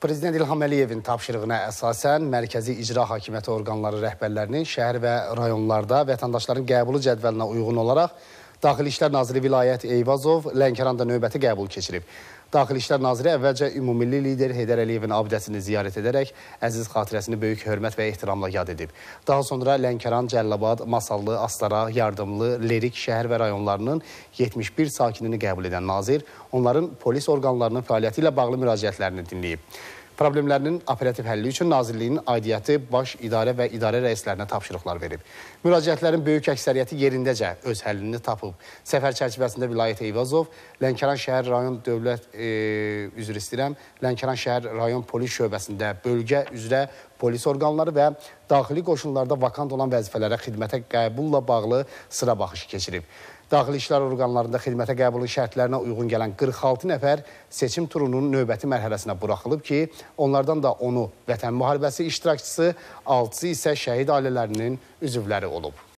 Prezident İlham Əliyevin tapşırığına əsasən mərkəzi icra hakimiyyəti orqanları rəhbərlərinin şəhər və rayonlarda vətəndaşların qəbulu cədvəlinə uyğun olaraq Daxili İşlər Naziri Vilayət Eyvazov Lənkəranda növbəti qəbul keçirib. Daxili İşlər Naziri əvvəlcə ümumilli lider Heydər Əliyevin abidəsini ziyarət edərək əziz xatirəsini böyük hörmət və ehtiramla yad edib. Daha sonra Lənkəran, Cəllabad, Masallı, Astara, Yardımlı, Lerik şəhər və rayonlarının 71 sakinini qəbul edən nazir onların polis orqanlarının fəaliyyəti ilə bağlı müraciətlərini dinləyib. Problemlərinin operativ həlli üçün Nazirliyin aidiyyəti baş idarə və idarə rəislərinə tapşırıqlar verib. Müraciətlərin böyük əksəriyyəti yerindəcə öz həllini tapıb. Səfər çərçivəsində vilayət Eyvazov, Lənkəran şəhər rayon dövlət e, üzr istəyirəm, Lənkəran şəhər rayon polis şöbəsində bölgə üzrə polis orqanları və daxili qoşunlarda vakant olan vəzifələrə xidmətə qəbulla bağlı sıra baxışı keçirib. Daxili İşlər orqanlarında xidmətə qəbulun şərtlərinə uyğun gələn 46 nəfər seçim turunun növbəti mərhələsinə buraxılıb ki, onlardan da onu vətən müharibəsi iştirakçısı, 6-sı isə şəhid ailələrinin üzvləri olub.